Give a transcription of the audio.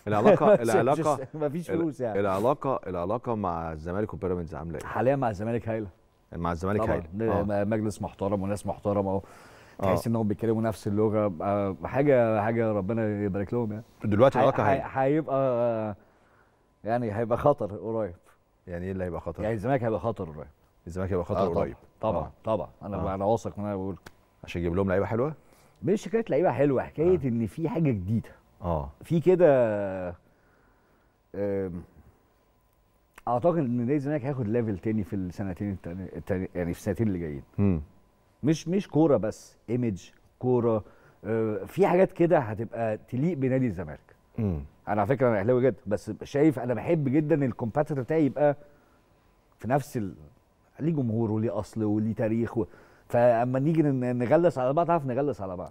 العلاقه العلاقه مفيش فلوس يعني العلاقه العلاقه مع الزمالك وبيراميدز عامله ايه؟ حاليا مع الزمالك هايله مع الزمالك هايله آه. مجلس محترم وناس محترمه آه. تحس انهم بيتكلموا نفس اللغه آه، حاجه حاجه ربنا يبارك لهم يعني دلوقتي العلاقه هيبقى يعني هيبقى خطر قريب يعني ايه اللي هيبقى خطر؟ يعني الزمالك هيبقى خطر قريب الزمالك هيبقى خطر آه قريب طبعا آه. طبعا انا آه. انا واثق من انا بقول عشان يجيب لهم لعيبه حلوه؟ مش حكايه لعيبه حلوه حكايه آه. ان في حاجه جديده اه في كده اعتقد ان نادي الزمالك هياخد ليفل تاني في السنتين التاني يعني في السنتين اللي جايين مش مش كوره بس ايمج كوره آه، في حاجات كده هتبقى تليق بنادي الزمالك انا على فكره انا اهلاوي جدا بس شايف انا بحب جدا الكومباتيتور بتاعي يبقى في نفس ال... ليه جمهور وليه اصل وليه تاريخ و... فاما نيجي نغلس على بعض عارف نغلس على بعض